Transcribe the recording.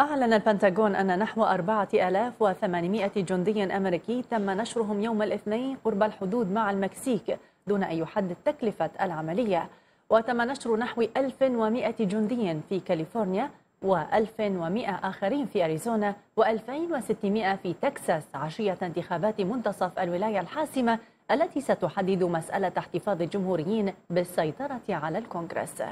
أعلن البنتاغون أن نحو 4800 جندي أمريكي تم نشرهم يوم الاثنين قرب الحدود مع المكسيك دون أن يحدد تكلفة العملية وتم نشر نحو 1100 جندي في كاليفورنيا و1100 آخرين في أريزونا و2600 في تكساس عشية انتخابات منتصف الولاية الحاسمة التي ستحدد مسألة احتفاظ الجمهوريين بالسيطرة على الكونغرس